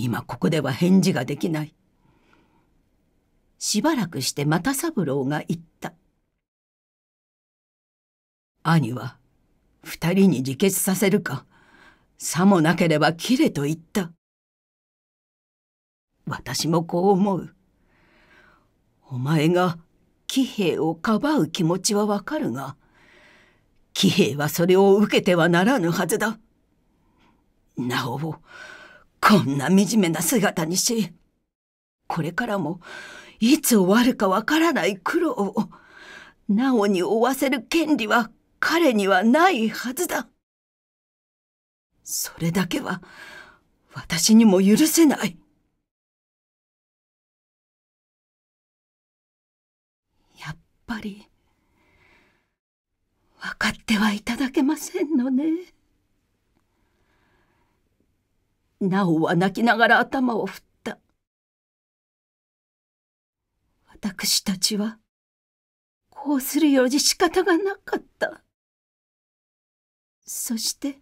今ここでは返事ができない。しばらくして又三郎が言った。兄は二人に自決させるか、さもなければ切れと言った。私もこう思う。お前が騎兵をかばう気持ちはわかるが、騎兵はそれを受けてはならぬはずだ。なお、こんな惨めな姿にし、これからもいつ終わるかわからない苦労を、なおに負わせる権利は彼にはないはずだ。それだけは私にも許せない。やっぱり、分かってはいただけませんのね。なおは泣きながら頭を振った。私たちは、こうするように仕方がなかった。そして、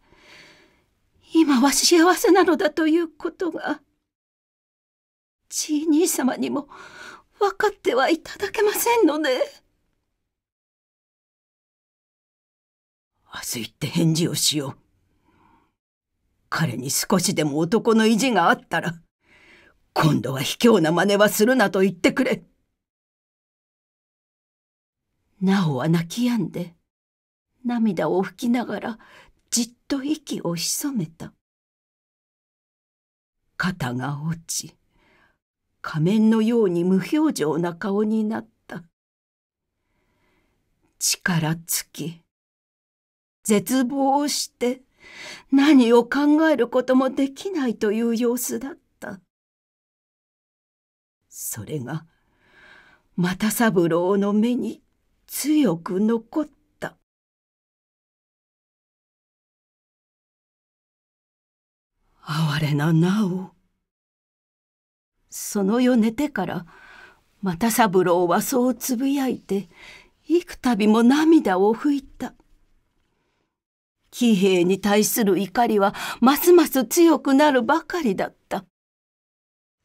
今は幸せなのだということが、ちい兄様にも分かってはいただけませんのね。明日行って返事をしよう。彼に少しでも男の意地があったら、今度は卑怯な真似はするなと言ってくれ。なおは泣き止んで、涙を拭きながらじっと息を潜めた。肩が落ち、仮面のように無表情な顔になった。力尽き、絶望して、何を考えることもできないという様子だった。それが、又三郎の目に強く残った。哀れななお。その夜寝てから、又三郎はそうつぶやいて、幾度も涙を拭いた。騎兵に対する怒りはますます強くなるばかりだった。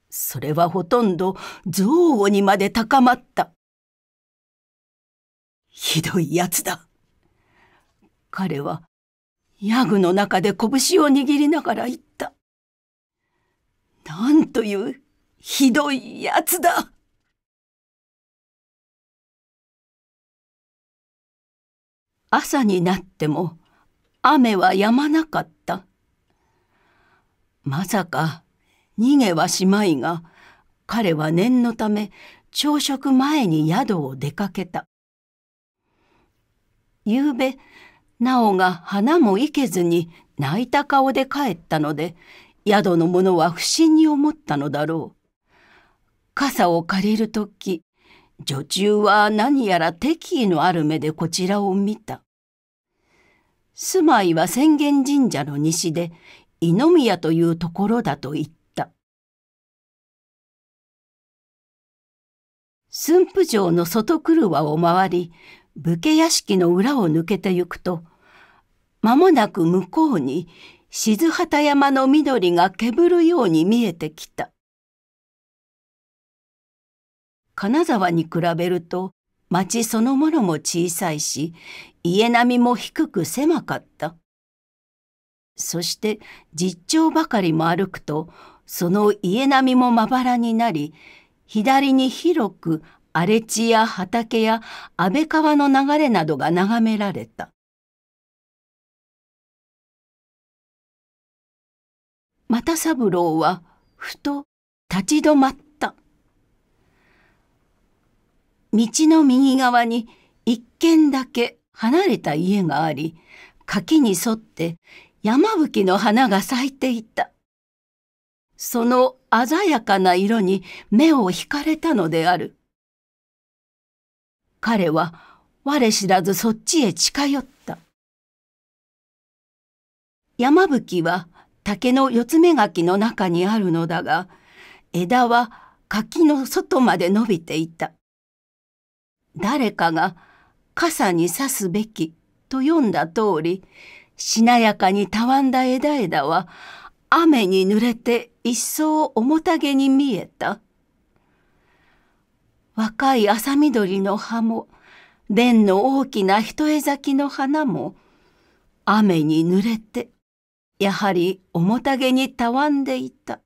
それはほとんど憎悪にまで高まった。ひどい奴だ。彼は、ヤグの中で拳を握りながら言った。なんというひどい奴だ朝になっても雨は止まなかった。まさか、逃げはしまいが、彼は念のため朝食前に宿を出かけた。夕べ、なおが花もいけずに泣いた顔で帰ったので、宿の者は不審に思ったのだろう。傘を借りるとき、女中は何やら敵意のある目でこちらを見た。住まいは浅間神社の西で、井宮というところだと言った。駿府城の外わを回り、武家屋敷の裏を抜けてゆくと、間もなく向こうに、静畑山の緑がけぶるように見えてきた。金沢に比べると町そのものも小さいし、家並みも低く狭かった。そして実町ばかりも歩くと、その家並みもまばらになり、左に広く荒れ地や畑や安倍川の流れなどが眺められた。又三郎はふと立ち止まった。道の右側に一軒だけ離れた家があり、柿に沿って山吹の花が咲いていた。その鮮やかな色に目を惹かれたのである。彼は我知らずそっちへ近寄った。山吹は竹の四つ目垣の中にあるのだが、枝は柿の外まで伸びていた。誰かが傘に刺すべきと読んだ通り、しなやかにたわんだ枝枝は雨に濡れて一層重たげに見えた。若い朝緑の葉も、蓮の大きな一重咲きの花も、雨に濡れて、やはり重たげにたわんでいた。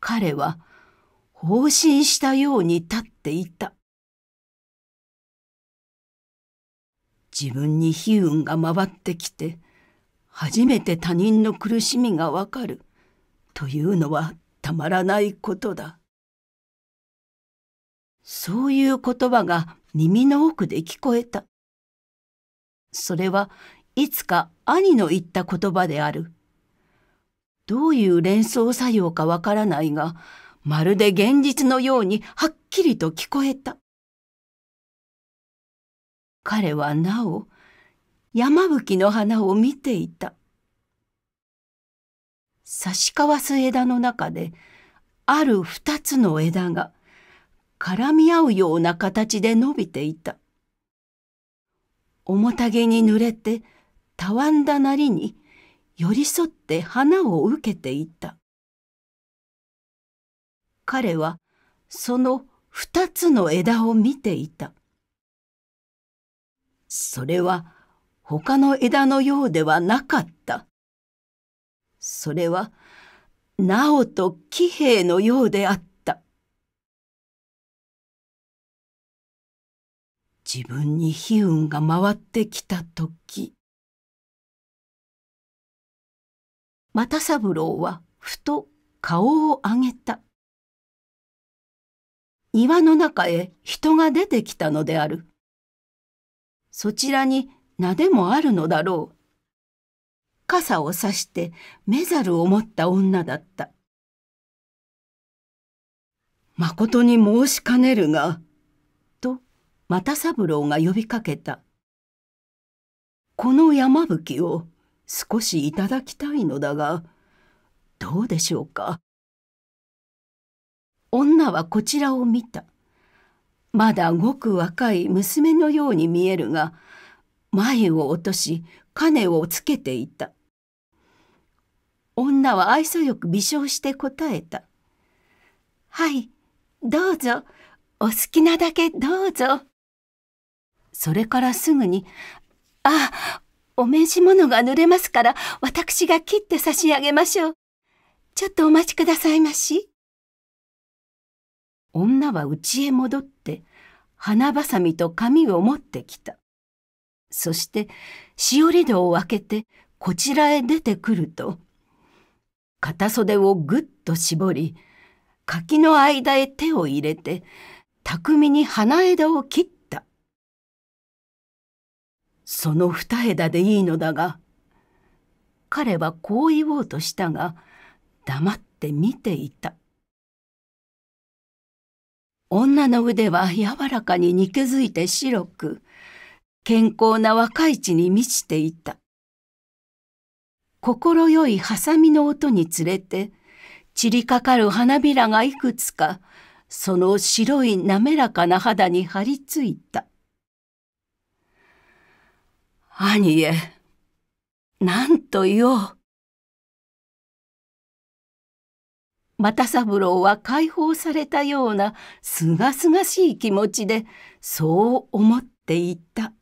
彼は、放心したように立っていた。自分に悲運が回ってきて、初めて他人の苦しみがわかるというのはたまらないことだ。そういう言葉が耳の奥で聞こえた。それはいつか兄の言った言葉である。どういう連想作用かわからないが、まるで現実のようにはっきりと聞こえた。彼はなお山吹の花を見ていた。差し交わす枝の中である二つの枝が絡み合うような形で伸びていた。重たげに濡れてたわんだなりに寄り添って花を受けていた。彼はその二つの枝を見ていた。それは他の枝のようではなかった。それは、なおと騎兵のようであった。自分に悲運が回ってきた時、又三郎はふと顔を上げた。岩の中へ人が出てきたのである。そちらに名でもあるのだろう。傘を差して目ざるを持った女だった。誠に申しかねるが、と又三郎が呼びかけた。この山吹を少しいただきたいのだが、どうでしょうか。女はこちらを見た。まだごく若い娘のように見えるが、眉を落とし、金をつけていた。女は愛想よく微笑して答えた。はい、どうぞ。お好きなだけどうぞ。それからすぐに、ああ、お召し物が濡れますから、私が切って差し上げましょう。ちょっとお待ちくださいまし。女は家へ戻って花ばさみと紙を持ってきた。そしてしおり戸を開けてこちらへ出てくると片袖をぐっと絞り柿の間へ手を入れて巧みに花枝を切った。その二枝でいいのだが彼はこう言おうとしたが黙って見ていた。女の腕は柔らかに煮気づいて白く、健康な若い血に満ちていた。心よいハサミの音につれて、散りかかる花びらがいくつか、その白い滑らかな肌に張り付いた。兄へ、なんと言おう。又三郎は解放されたようなすがすがしい気持ちでそう思っていた。